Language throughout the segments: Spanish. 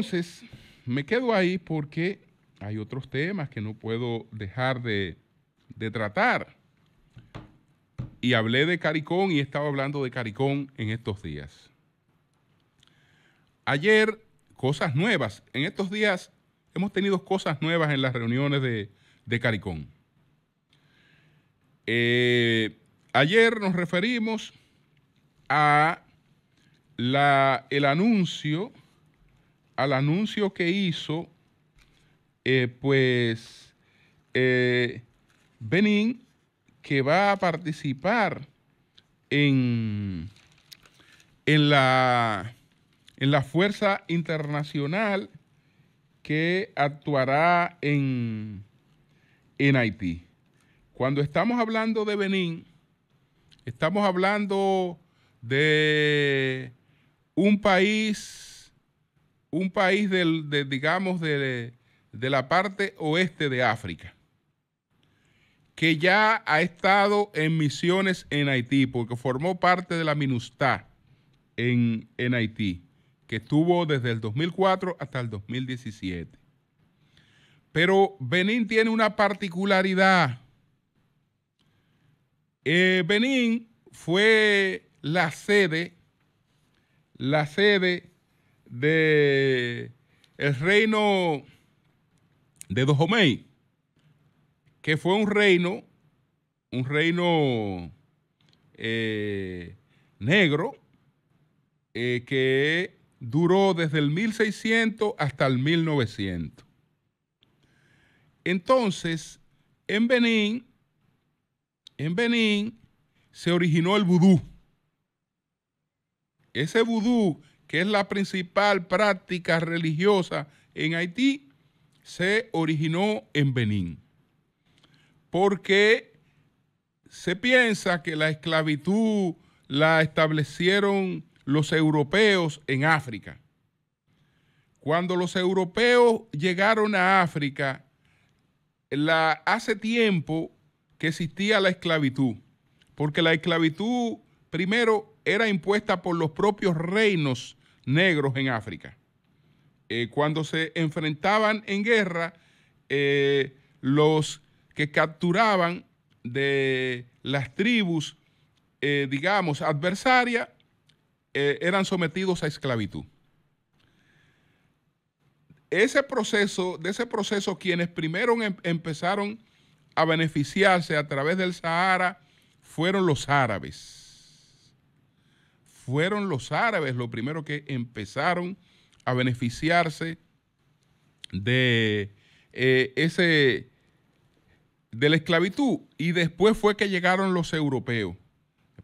Entonces, me quedo ahí porque hay otros temas que no puedo dejar de, tratar. Y hablé de Caricón y he estado hablando de Caricón en estos días. Ayer, cosas nuevas. En estos días hemos tenido cosas nuevas en las reuniones de, de Caricón. Eh, ayer nos referimos a el anuncio al anuncio que hizo, eh, pues eh, Benín Benin, que va a participar en, en, la, en la fuerza internacional que actuará en, en Haití. Cuando estamos hablando de Benín, estamos hablando de un país un país del, digamos, de, la parte oeste de África, que ya ha estado en misiones en Haití, porque formó parte de la MINUSTAH en, Haití, que estuvo desde el 2004 hasta el 2017. Pero Benín tiene una particularidad. Eh, Benín fue la sede, la sede de el reino de Dojomey que fue un reino, un reino eh, negro, eh, que duró desde el 1600 hasta el 1900. Entonces, en Benín, en Benín se originó el vudú. Ese vudú que es la principal práctica religiosa en Haití, se originó en Benín. Porque se piensa que la esclavitud la establecieron los europeos en África. Cuando los europeos llegaron a África, la, hace tiempo que existía la esclavitud, porque la esclavitud primero era impuesta por los propios reinos negros en África. Eh, cuando se enfrentaban en guerra, eh, los que capturaban de las tribus, eh, digamos, adversarias, eran sometidos a esclavitud. Ese proceso, de ese proceso, quienes primero em, empezaron a beneficiarse a través del Sahara fueron los árabes fueron los árabes los primeros que empezaron a beneficiarse de eh, ese de la esclavitud y después fue que llegaron los europeos,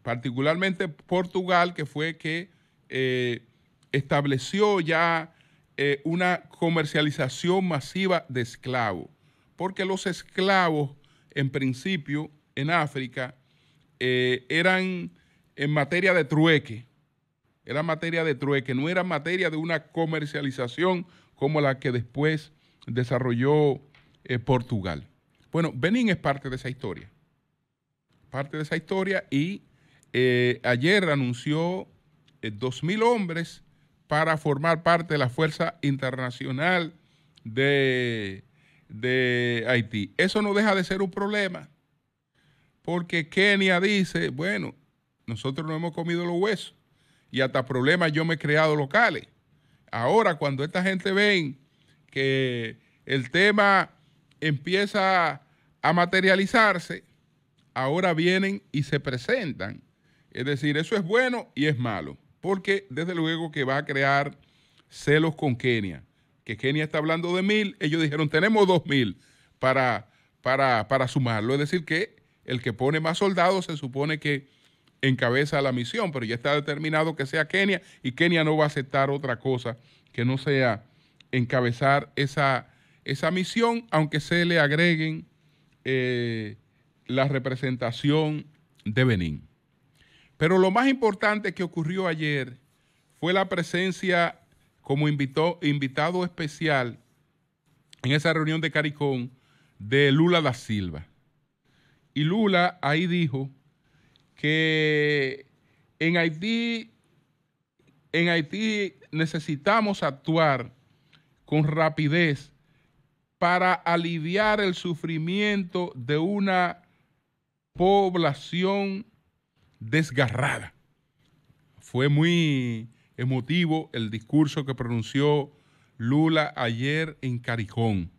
particularmente Portugal, que fue que eh, estableció ya eh, una comercialización masiva de esclavos, porque los esclavos en principio en África eran en materia de trueque, era materia de trueque, no era materia de una comercialización como la que después desarrolló eh, Portugal. Bueno, Benín es parte de esa historia, parte de esa historia y eh, ayer anunció 2.000 eh, hombres para formar parte de la Fuerza Internacional de, de Haití. Eso no deja de ser un problema, porque Kenia dice, bueno, nosotros no hemos comido los huesos y hasta problemas yo me he creado locales. Ahora, cuando esta gente ven que el tema empieza a materializarse, ahora vienen y se presentan. Es decir, eso es bueno y es malo, porque desde luego que va a crear celos con Kenia. Que Kenia está hablando de mil, ellos dijeron, tenemos dos mil para, para, para sumarlo. Es decir, que el que pone más soldados se supone que encabeza la misión, pero ya está determinado que sea Kenia y Kenia no va a aceptar otra cosa que no sea encabezar esa, esa misión, aunque se le agreguen eh, la representación de Benín. Pero lo más importante que ocurrió ayer fue la presencia como invitado especial en esa reunión de Caricón, de Lula da Silva. Y Lula ahí dijo que en Haití, en Haití necesitamos actuar con rapidez para aliviar el sufrimiento de una población desgarrada. Fue muy emotivo el discurso que pronunció Lula ayer en Carijón.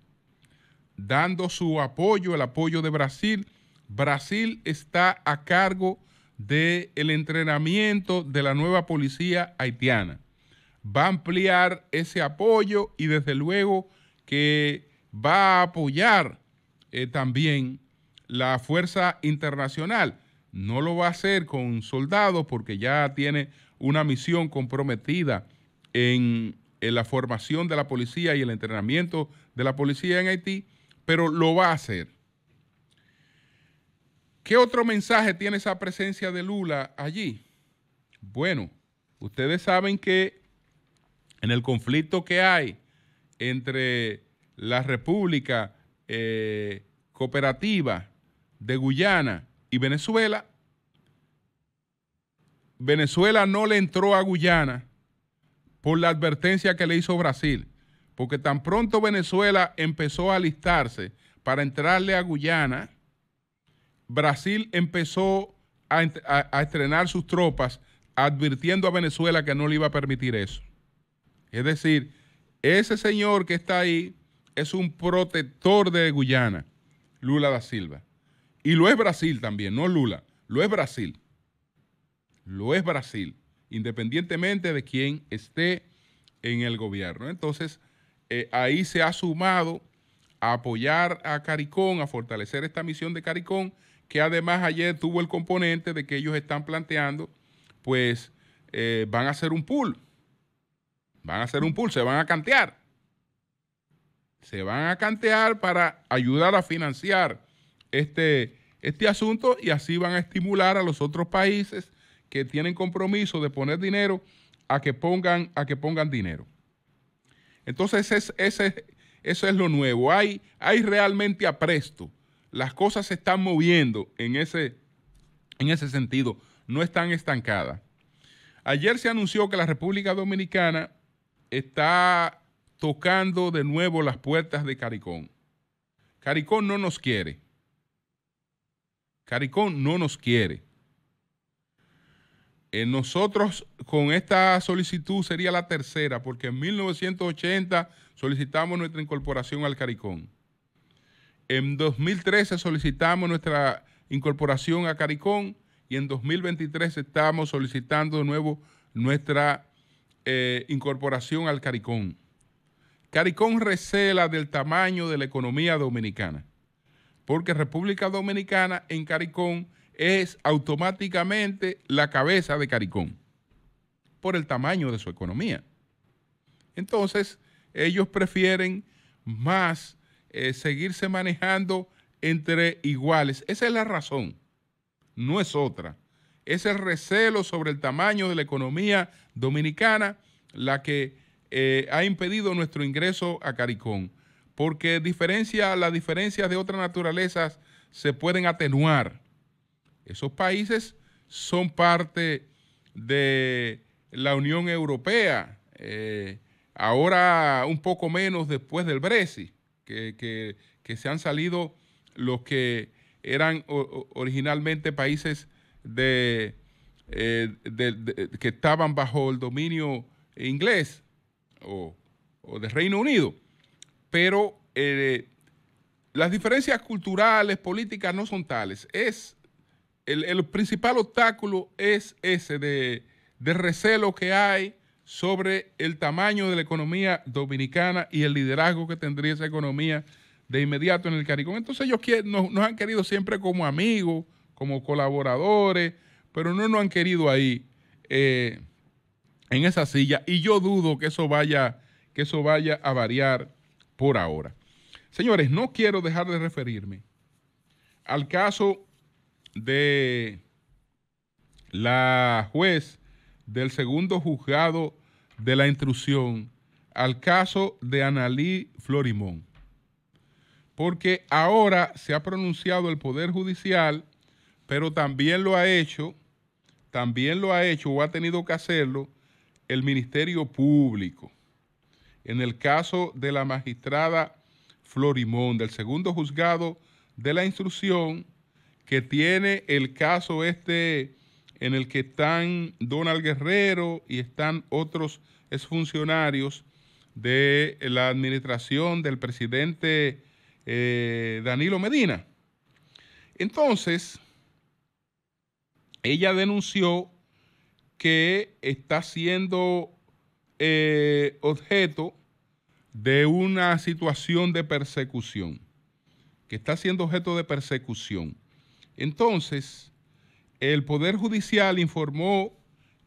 dando su apoyo, el apoyo de Brasil. Brasil está a cargo del entrenamiento de la nueva policía haitiana. Va a ampliar ese apoyo y desde luego que va a apoyar eh, también la fuerza internacional. No lo va a hacer con soldados porque ya tiene una misión comprometida en la formación de la policía y el entrenamiento de la policía en Haití, pero lo va a hacer ¿Qué otro mensaje tiene esa presencia de Lula allí? Bueno, ustedes saben que en el conflicto que hay entre la República eh, Cooperativa de Guyana y Venezuela, Venezuela no le entró a Guyana por la advertencia que le hizo Brasil, porque tan pronto Venezuela empezó a alistarse para entrarle a Guyana, Brasil empezó a, estrenar sus tropas advirtiendo a Venezuela que no le iba a permitir eso. Es decir, ese señor que está ahí es un protector de Guyana, Lula da Silva. Y lo es Brasil también, no Lula, lo es Brasil. Lo es Brasil, independientemente de quién esté en el gobierno. Entonces, eh, ahí se ha sumado a apoyar a Caricón, a fortalecer esta misión de CARICOM que además ayer tuvo el componente de que ellos están planteando, pues eh, van a hacer un pool. Van a hacer un pool, se van a cantear. Se van a cantear para ayudar a financiar este, este asunto y así van a estimular a los otros países que tienen compromiso de poner dinero a que pongan, a que pongan dinero. Entonces, ese, eso es lo nuevo. Hay, hay realmente apresto las cosas se están moviendo en ese, en ese sentido, no están estancadas. Ayer se anunció que la República Dominicana está tocando de nuevo las puertas de Caricón. Caricón no nos quiere. Caricón no nos quiere. Eh, nosotros con esta solicitud sería la tercera, porque en 1980 solicitamos nuestra incorporación al Caricón. En 2013 solicitamos nuestra incorporación a CARICOM y en 2023 estamos solicitando de nuevo nuestra eh, incorporación al CARICOM. CARICOM recela del tamaño de la economía dominicana, porque República Dominicana en CARICOM es automáticamente la cabeza de CARICOM, por el tamaño de su economía. Entonces, ellos prefieren más eh, seguirse manejando entre iguales. Esa es la razón, no es otra. Es el recelo sobre el tamaño de la economía dominicana la que eh, ha impedido nuestro ingreso a Caricón, porque diferencia, las diferencias de otras naturalezas se pueden atenuar. Esos países son parte de la Unión Europea, eh, ahora un poco menos después del Brexit que, se han salido los que eran originalmente países eh, de, que estaban bajo el dominio inglés o, del Reino Unido. Pero eh, las diferencias culturales, políticas no son tales. Es el, principal obstáculo es ese de, de recelo que hay sobre el tamaño de la economía dominicana y el liderazgo que tendría esa economía de inmediato en el Caricón. Entonces ellos nos, han querido siempre como amigos, como colaboradores, pero no nos han querido ahí eh, en esa silla. Y yo dudo que eso vaya, que eso vaya a variar por ahora. Señores, no quiero dejar de referirme al caso de la juez del segundo juzgado de la instrucción, al caso de Analí Florimón. Porque ahora se ha pronunciado el Poder Judicial, pero también lo ha hecho, también lo ha hecho o ha tenido que hacerlo el Ministerio Público. En el caso de la magistrada Florimón, del segundo juzgado de la instrucción, que tiene el caso este en el que están Donald Guerrero y están otros exfuncionarios de la administración del presidente eh, Danilo Medina. Entonces, ella denunció que está siendo eh, objeto de una situación de persecución, que está siendo objeto de persecución. Entonces, el Poder Judicial informó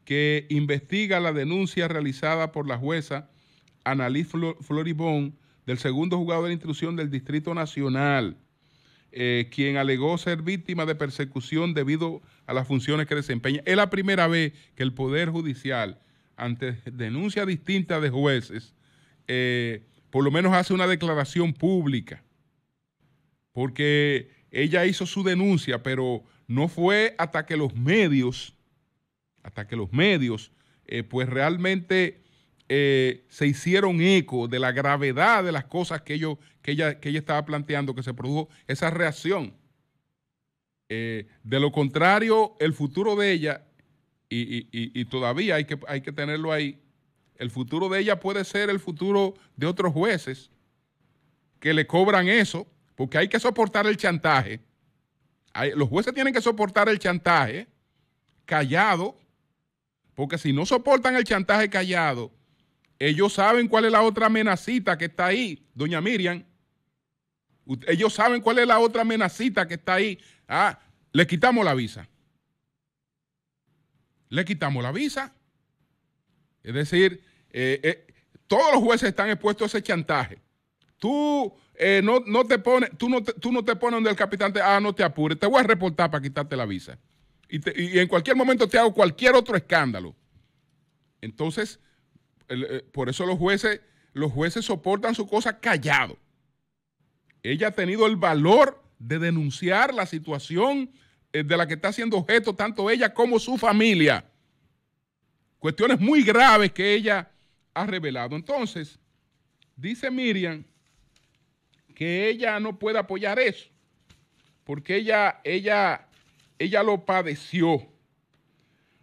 que investiga la denuncia realizada por la jueza Annalise Floribón del segundo juzgado de instrucción del Distrito Nacional, eh, quien alegó ser víctima de persecución debido a las funciones que desempeña. Es la primera vez que el Poder Judicial, ante denuncias distintas de jueces, eh, por lo menos hace una declaración pública, porque ella hizo su denuncia, pero no fue hasta que los medios, hasta que los medios, eh, pues realmente eh, se hicieron eco de la gravedad de las cosas que, que, ella, ella estaba planteando, que se produjo esa reacción. Eh, de lo contrario, el futuro de ella, y, y, todavía hay que, hay que tenerlo ahí, el futuro de ella puede ser el futuro de otros jueces que le cobran eso, porque hay que soportar el chantaje los jueces tienen que soportar el chantaje callado, porque si no soportan el chantaje callado, ellos saben cuál es la otra amenacita que está ahí, doña Miriam. Ellos saben cuál es la otra amenacita que está ahí. Ah, le quitamos la visa. Le quitamos la visa. Es decir, eh, eh, todos los jueces están expuestos a ese chantaje. Eh, tú no, te pones, tú tú no te pones donde el capitán te, ah, no te apures, te voy a reportar para quitarte la visa. Y, en cualquier momento te hago cualquier otro escándalo. Entonces, eh, por eso los jueces, los jueces soportan su cosa callado. Ella ha tenido el valor de denunciar la situación eh, de la que está siendo objeto tanto ella como su familia. Cuestiones muy graves que ella ha revelado. Entonces, dice Miriam que ella no puede apoyar eso, porque ella, ella, ella lo padeció.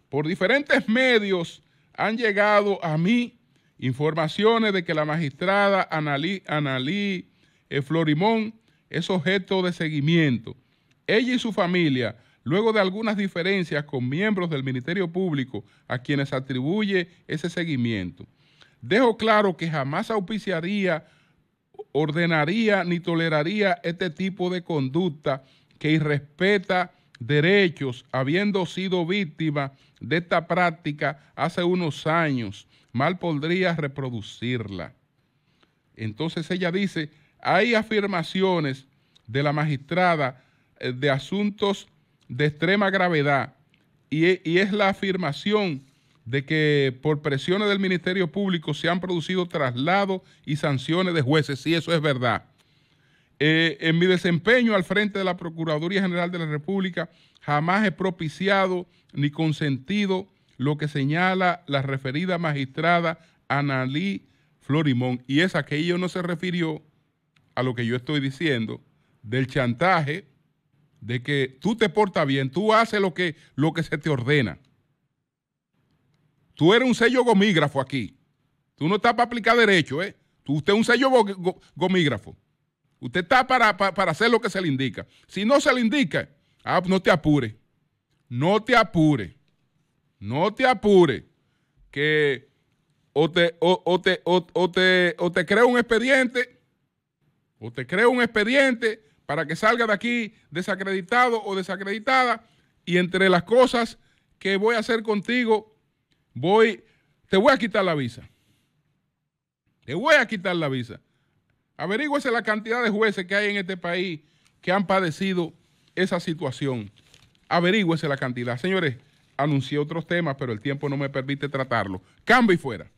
Por diferentes medios han llegado a mí informaciones de que la magistrada Analí, Analí eh, Florimón es objeto de seguimiento. Ella y su familia, luego de algunas diferencias con miembros del Ministerio Público a quienes atribuye ese seguimiento. Dejo claro que jamás auspiciaría ordenaría ni toleraría este tipo de conducta que irrespeta derechos, habiendo sido víctima de esta práctica hace unos años, mal podría reproducirla. Entonces ella dice, hay afirmaciones de la magistrada eh, de asuntos de extrema gravedad y, es la afirmación de que por presiones del Ministerio Público se han producido traslados y sanciones de jueces, si eso es verdad. Eh, en mi desempeño al frente de la Procuraduría General de la República, jamás he propiciado ni consentido lo que señala la referida magistrada Analí Florimón, y es a que ella no se refirió a lo que yo estoy diciendo del chantaje de que tú te portas bien, tú haces lo que, lo que se te ordena. Tú eres un sello gomígrafo aquí. Tú no estás para aplicar derecho, ¿eh? Tú, usted es un sello gomígrafo. Usted está para, para, hacer lo que se le indica. Si no se le indica, ah, no te apure. No te apure. No te apure. Que o te, o, te, o, te, o te crea un expediente, o te crea un expediente para que salga de aquí desacreditado o desacreditada. Y entre las cosas que voy a hacer contigo voy, te voy a quitar la visa. Te voy a quitar la visa. Averigüese la cantidad de jueces que hay en este país que han padecido esa situación. Averigüese la cantidad. Señores, anuncié otros temas, pero el tiempo no me permite tratarlo. Cambio y fuera.